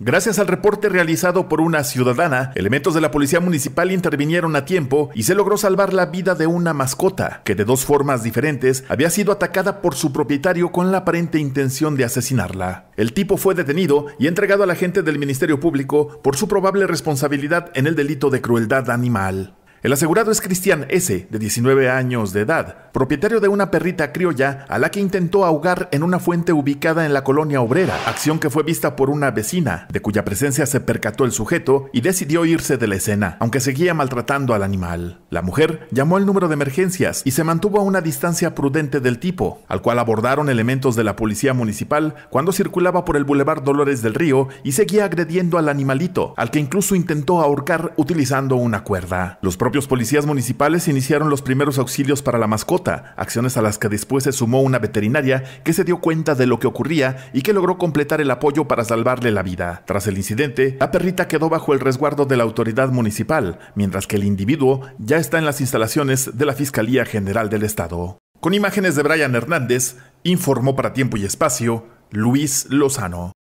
Gracias al reporte realizado por una ciudadana, elementos de la policía municipal intervinieron a tiempo y se logró salvar la vida de una mascota, que de dos formas diferentes había sido atacada por su propietario con la aparente intención de asesinarla. El tipo fue detenido y entregado a la gente del Ministerio Público por su probable responsabilidad en el delito de crueldad animal. El asegurado es Cristian S., de 19 años de edad, propietario de una perrita criolla a la que intentó ahogar en una fuente ubicada en la colonia obrera, acción que fue vista por una vecina, de cuya presencia se percató el sujeto y decidió irse de la escena, aunque seguía maltratando al animal. La mujer llamó el número de emergencias y se mantuvo a una distancia prudente del tipo, al cual abordaron elementos de la policía municipal cuando circulaba por el bulevar Dolores del Río y seguía agrediendo al animalito, al que incluso intentó ahorcar utilizando una cuerda. Los propios policías municipales iniciaron los primeros auxilios para la mascota acciones a las que después se sumó una veterinaria que se dio cuenta de lo que ocurría y que logró completar el apoyo para salvarle la vida. Tras el incidente, la perrita quedó bajo el resguardo de la autoridad municipal, mientras que el individuo ya está en las instalaciones de la Fiscalía General del Estado. Con imágenes de Brian Hernández, informó para Tiempo y Espacio Luis Lozano.